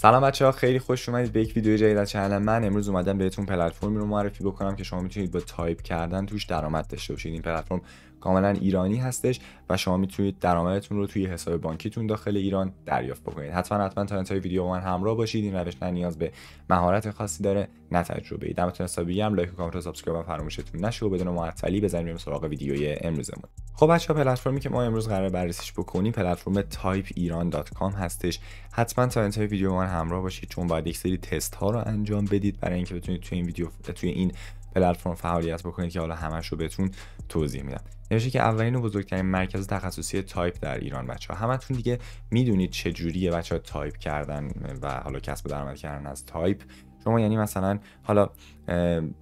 سلام بچه ها خیلی خوش اومدید به یک ویدیو جدید از کانال من امروز اومدم بهتون پلتفرمی رو معرفی بکنم که شما میتونید با تایپ کردن توش درآمد داشته باشید این پلتفرم کاملا ایرانی هستش و شما میتونید درآمدتون رو توی حساب بانکیتون داخل ایران دریافت بکنید حتما حتما تا انتهای ویدیو من همراه باشید این روش نه نیاز به مهارت خاصی داره نه تجربه ای دمتون حساب هم لایک و کامنت و سابسکرایب فراموشتون نشه و بدون معطلی بزنیم بریم سراغ ویدیوی امروزمون خب بچه‌ها پلتفرمی که ما امروز قرار بررسیش بکنیم پلتفرم typeiran.com هستش حتما تا انتهای ویدیو من همراه باشید چون باید یک سری تست ها رو انجام بدید برای اینکه بتونید توی این ویدیو توی این پلتفرم فعالیت بکنید که حالا همش رو بهتون توضیح میدم نوشته که اولین و بزرگترین مرکز تخصصی تایپ در ایران بچه ها همتون دیگه میدونید چه جوریه بچه ها تایپ کردن و حالا کسب درآمد کردن از تایپ شما یعنی مثلا حالا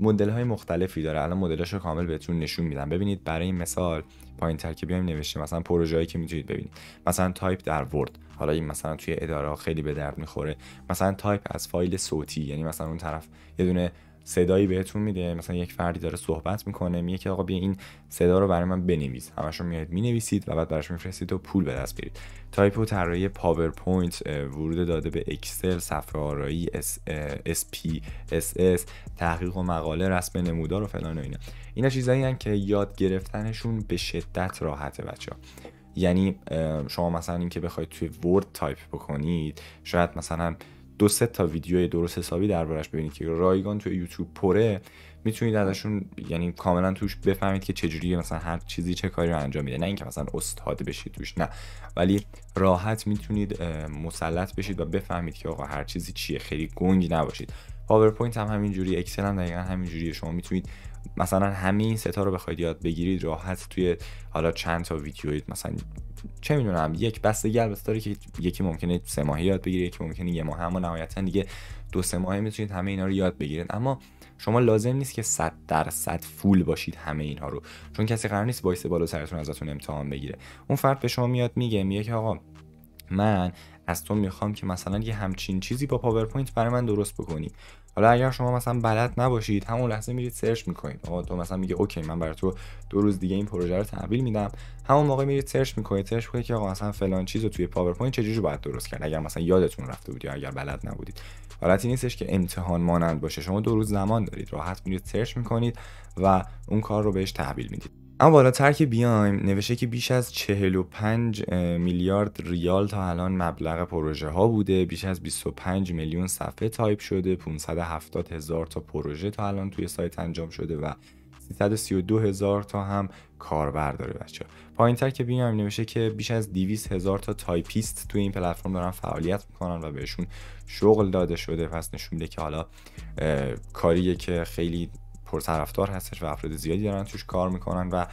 مدل های مختلفی داره الان مدلش رو کامل بهتون نشون میدم ببینید برای مثال پایین تر که بیایم نوشته مثلا پروژه‌ای که میتونید ببینید مثلا تایپ در ورد حالا این مثلا توی اداره خیلی به درد میخوره مثلا تایپ از فایل صوتی یعنی مثلا اون طرف یه دونه صدایی بهتون میده مثلا یک فردی داره صحبت میکنه میگه که آقا بیا این صدا رو برای من بنویس همشو میاد مینویسید و بعد براش میفرستید و پول به دست میارید تایپ و طراحی پاورپوینت ورود داده به اکسل صفحه آرایی اس پی اس اس تحقیق و مقاله رسم نمودار و فلان و اینا اینا چیزایی هستن که یاد گرفتنشون به شدت راحته بچه ها. یعنی شما مثلا اینکه بخواید توی ورد تایپ بکنید شاید مثلا دو سه تا ویدیو درست حسابی دربارش ببینید که رایگان تو یوتیوب پره میتونید ازشون یعنی کاملا توش بفهمید که چجوری مثلا هر چیزی چه کاری رو انجام میده نه اینکه مثلا استاد بشید توش نه ولی راحت میتونید مسلط بشید و بفهمید که آقا هر چیزی چیه خیلی گنگ نباشید پاورپوینت هم همینجوری اکسل هم دقیقا جوری شما میتونید مثلا همین ستا رو بخواید یاد بگیرید راحت توی حالا چند تا ویدیویت مثلا چه میدونم یک بستگی البته داره که یکی ممکنه سه ماهه یاد بگیرید یکی ممکنه یه ماه اما نهایتا دیگه دو سه ماهه میتونید همه اینا رو یاد بگیرید اما شما لازم نیست که 100 درصد فول باشید همه اینها رو چون کسی قرار نیست وایس بالا سرتون ازتون امتحان بگیره اون فرد به شما میاد میگه میگه آقا من از تو میخوام که مثلا یه همچین چیزی با پاورپوینت برای من درست بکنی حالا اگر شما مثلا بلد نباشید همون لحظه میرید سرچ میکنید آقا تو مثلا میگه اوکی من برای تو دو روز دیگه این پروژه رو تحویل میدم همون موقع میرید سرچ میکنید سرچ میکنید که آقا مثلا فلان چیز رو توی پاورپوینت چجوری باید درست کرد اگر مثلا یادتون رفته بود یا اگر بلد نبودید حالتی نیستش که امتحان مانند باشه شما دو روز زمان دارید راحت میرید سرچ میکنید و اون کار رو بهش تحویل میدید اما بالاتر که بیایم نوشته که بیش از 45 میلیارد ریال تا الان مبلغ پروژه ها بوده بیش از 25 میلیون صفحه تایپ شده 570 هزار تا پروژه تا الان توی سایت انجام شده و 332 هزار تا هم کاربر داره بچه پایین تر که بیایم نوشته که بیش از 200 هزار تا تایپیست توی این پلتفرم دارن فعالیت میکنن و بهشون شغل داده شده پس نشون میده که حالا کاریه که خیلی پرطرفدار هستش و افراد زیادی دارن توش کار میکنن و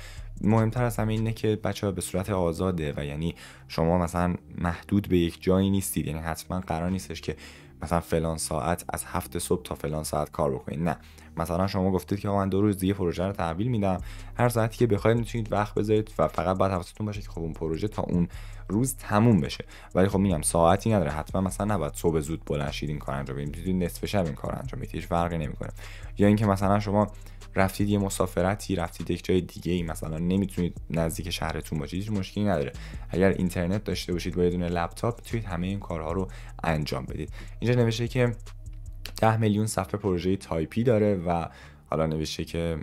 مهمتر از همه اینه که بچه ها به صورت آزاده و یعنی شما مثلا محدود به یک جایی نیستید یعنی حتما قرار نیستش که مثلا فلان ساعت از هفت صبح تا فلان ساعت کار بکنید نه مثلا شما گفتید که من دو روز دیگه پروژه رو تحویل میدم هر ساعتی که بخواید میتونید وقت بذارید و فقط بعد حواستون باشه که خب اون پروژه تا اون روز تموم بشه ولی خب میگم ساعتی نداره حتما مثلا نباید صبح زود بلند شید این کار انجام بدید نصف شب این کار انجام بدید هیچ فرقی نمیکنه یا اینکه مثلا شما رفتید یه مسافرتی رفتید یک جای دیگه ای مثلا نمیتونید نزدیک شهرتون باشید هیچ مشکلی نداره اگر اینترنت داشته باشید با یه دونه لپتاپ میتونید همه این کارها رو انجام بدید اینجا نوشته که 10 میلیون صفحه پروژه تایپی داره و حالا نوشته که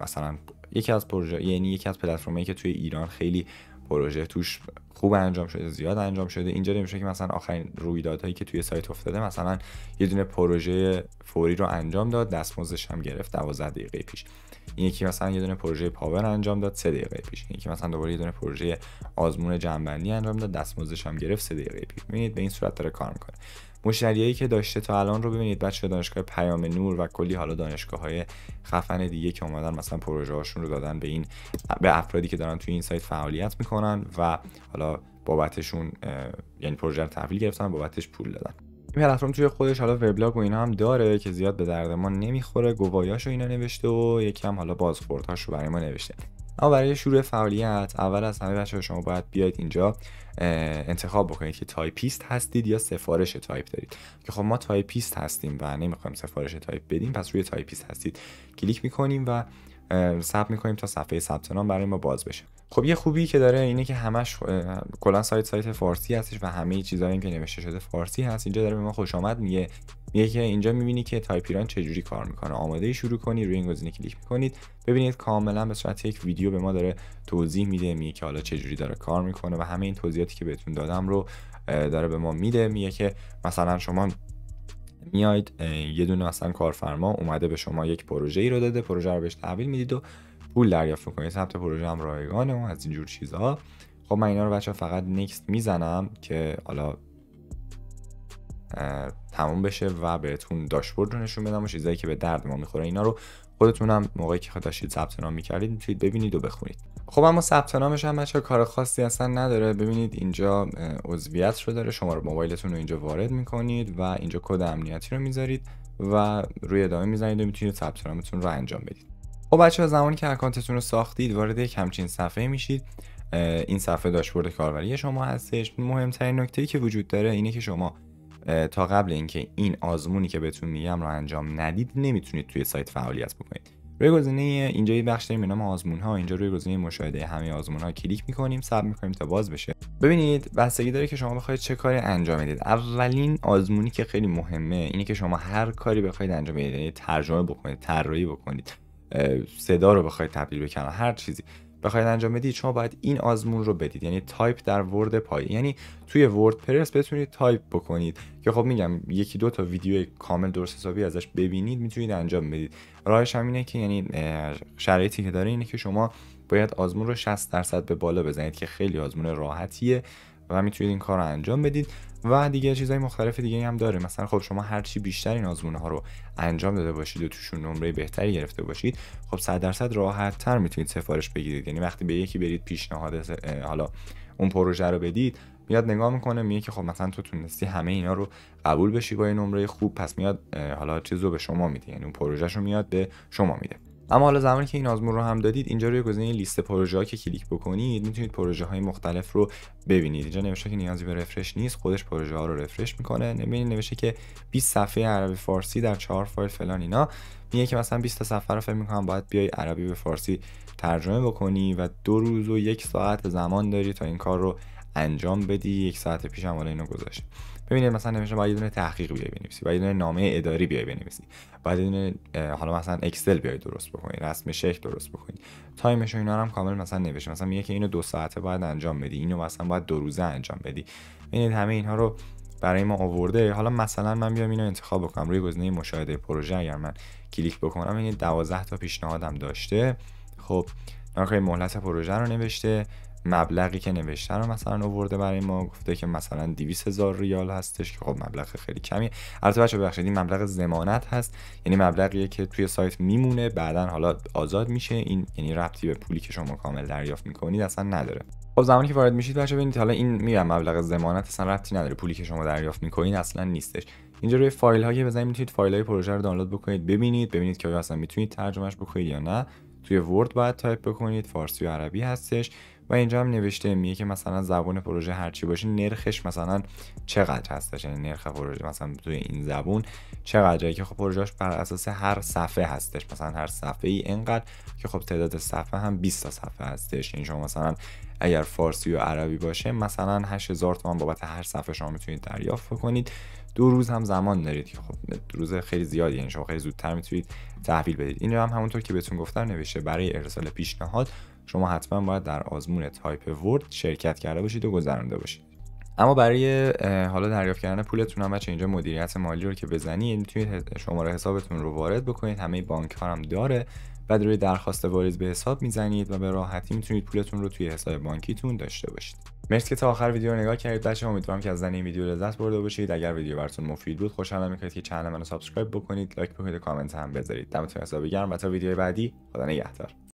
مثلا یکی از پروژه یعنی یکی از پلتفرمایی که توی ایران خیلی پروژه توش خوب انجام شده زیاد انجام شده اینجا نمیشه که مثلا آخرین رویدادهایی که توی سایت افتاده مثلا یه دونه پروژه فوری رو انجام داد دستمزدش هم گرفت 12 دقیقه پیش این یکی مثلا یه دونه پروژه پاور انجام داد 3 دقیقه پیش این یکی مثلا دوباره یه دونه پروژه آزمون جنبندی انجام داد دستمزدش هم گرفت 3 دقیقه پیش ببینید به این صورت داره کار میکنه مشتریایی که داشته تا الان رو ببینید بچه دانشگاه پیام نور و کلی حالا دانشگاه های خفن دیگه که اومدن مثلا پروژه هاشون رو دادن به این به افرادی که دارن توی این سایت فعالیت میکنن و حالا بابتشون یعنی پروژه رو تحویل گرفتن بابتش پول دادن این پلتفرم توی خودش حالا وبلاگ و اینا هم داره که زیاد به درد ما نمیخوره رو اینا نوشته و یکی هم حالا بازخوردهاش رو برای ما نوشته اما برای شروع فعالیت اول از همه بچه شما باید بیاید اینجا انتخاب بکنید که تایپیست هستید یا سفارش تایپ دارید که خب ما تایپیست هستیم و نمیخوایم سفارش تایپ بدیم پس روی تایپیست هستید کلیک میکنیم و ثبت میکنیم تا صفحه ثبت نام برای ما باز بشه خب یه خوبی که داره اینه که همش کلا سایت سایت فارسی هستش و همه چیزایی که نوشته شده فارسی هست اینجا داره به ما خوش آمد میگه میگه که اینجا میبینی که تایپیران ایران چجوری کار میکنه آماده شروع کنی روی این گزینه کلیک میکنید ببینید کاملا به صورت یک ویدیو به ما داره توضیح میده میگه که حالا چجوری داره کار میکنه و همه این توضیحاتی که بهتون دادم رو داره به ما میده میگه که مثلا شما میاید یه دونه اصلا کارفرما اومده به شما یک پروژه ای رو داده پروژه رو بهش تحویل میدید و پول دریافت میکنید ثبت پروژه هم رایگانه و از اینجور چیزها خب من اینا رو بچه فقط نکست میزنم که حالا تموم بشه و بهتون داشبورد رو نشون بدم و چیزایی که به درد ما میخوره اینا رو خودتونم موقعی که داشتید ثبت نام میکردید میتونید ببینید و بخونید خب اما ثبت نامش هم بچه کار خاصی اصلا نداره ببینید اینجا عضویت رو داره شماره موبایلتون رو اینجا وارد میکنید و اینجا کد امنیتی رو میذارید و روی ادامه میزنید و میتونید ثبت نامتون رو انجام بدید خب بچه زمانی که اکانتتون رو ساختید وارد یک همچین صفحه میشید این صفحه داشبورد کاربری شما هستش مهمترین نکته ای که وجود داره اینه که شما تا قبل اینکه این آزمونی که بهتون میگم رو انجام ندید نمیتونید توی سایت فعالیت بکنید روی گزینه اینجا یه بخش داریم به نام آزمون ها اینجا روی گزینه مشاهده همه آزمون ها کلیک میکنیم ساب میکنیم تا باز بشه ببینید بستگی داره که شما بخواید چه کاری انجام بدید اولین آزمونی که خیلی مهمه اینه که شما هر کاری بخواید انجام بدید یعنی ترجمه بکنید طراحی بکنید صدا رو بخواید تبدیل بکنید هر چیزی بخواید انجام بدید شما باید این آزمون رو بدید یعنی تایپ در ورد پای. یعنی توی وردپرس بتونید تایپ بکنید که خب میگم یکی دو تا ویدیو کامل درست حسابی ازش ببینید میتونید انجام بدید راهش هم اینه که یعنی شرایطی که داره اینه که شما باید آزمون رو 60 درصد به بالا بزنید که خیلی آزمون راحتیه و میتونید این کار رو انجام بدید و دیگه چیزهای مختلف دیگه هم داره مثلا خب شما هر چی بیشتر این آزمونه ها رو انجام داده باشید و توشون نمره بهتری گرفته باشید خب 100 درصد راحت تر میتونید سفارش بگیرید یعنی وقتی به یکی برید پیشنهاد حالا اون پروژه رو بدید میاد نگاه میکنه میگه که خب مثلا تو تونستی همه اینا رو قبول بشی با این نمره خوب پس میاد حالا چیز رو به شما میده یعنی اون پروژه رو میاد به شما میده اما حالا زمانی که این آزمون رو هم دادید اینجا روی گزینه لیست پروژه ها که کلیک بکنید میتونید پروژه های مختلف رو ببینید اینجا نوشته که نیازی به رفرش نیست خودش پروژه ها رو رفرش میکنه نمیدونید نوشته که 20 صفحه عربی فارسی در 4 فایل فلان اینا میگه که مثلا 20 تا صفحه رو فکر میکنم باید بیای عربی به فارسی ترجمه بکنی و دو روز و یک ساعت زمان داری تا این کار رو انجام بدی یک ساعت پیش هم اینو گذاشت ببینید مثلا نمیشه باید یه دونه تحقیق بیای بنویسی باید یه دونه نامه اداری بیای بنویسی باید یه دونه حالا مثلا اکسل بیای درست بکنی رسم شکل درست بکنی تایمش و اینا هم کامل مثلا نوشته مثلا میگه که اینو دو ساعته باید انجام بدی اینو مثلا باید دو روزه انجام بدی ببینید همه اینها رو برای ما آورده حالا مثلا من بیام اینو انتخاب بکنم روی گزینه مشاهده پروژه اگر من کلیک بکنم این 12 تا پیشنهادم داشته خب آخه مهلت پروژه رو نوشته مبلغی که نوشته رو مثلا آورده برای ما گفته که مثلا 200 هزار ریال هستش که خب مبلغ خیلی کمی البته بچه ببخشید این مبلغ ضمانت هست یعنی مبلغی که توی سایت میمونه بعدا حالا آزاد میشه این یعنی ربطی به پولی که شما کامل دریافت میکنید اصلا نداره خب زمانی که وارد میشید بچه ببینید حالا این میگم مبلغ ضمانت اصلا ربطی نداره پولی که شما دریافت میکنید اصلا نیستش اینجا روی فایل هایی بزنید میتونید فایل های پروژه رو دانلود بکنید ببینید ببینید که آیا اصلا میتونید ترجمهش بکنید یا نه توی ورد باید تایپ بکنید فارسی و عربی هستش و اینجا هم نوشته میه که مثلا زبون پروژه هرچی باشه نرخش مثلا چقدر هستش یعنی نرخ پروژه مثلا توی این زبون چقدره که خب پروژهش بر اساس هر صفحه هستش مثلا هر صفحه ای اینقدر که خب تعداد صفحه هم 20 تا صفحه هستش یعنی شما مثلا اگر فارسی و عربی باشه مثلا 8000 تومان بابت هر صفحه شما میتونید دریافت بکنید دو روز هم زمان دارید که خب روز خیلی زیادی یعنی شما خیلی زودتر میتونید تحویل بدید این هم همونطور که بهتون گفتم نوشته برای ارسال پیشنهاد شما حتما باید در آزمون تایپ ورد شرکت کرده باشید و گذرانده باشید اما برای حالا دریافت کردن پولتون هم بچه اینجا مدیریت مالی رو که بزنید میتونید یعنی شماره حسابتون رو وارد بکنید همه بانک ها هم داره بعد روی درخواست واریز به حساب میزنید و به راحتی میتونید پولتون رو توی حساب بانکیتون داشته باشید مرسی که تا آخر ویدیو نگاه کردید بچه امیدوارم که از زن این ویدیو لذت برده باشید اگر ویدیو براتون مفید بود خوشحالم میکنید که چنل منو سابسکرایب بکنید لایک بکنید و کامنت هم بذارید دمتون حساب گرم و تا ویدیو بعدی خدا نگهدار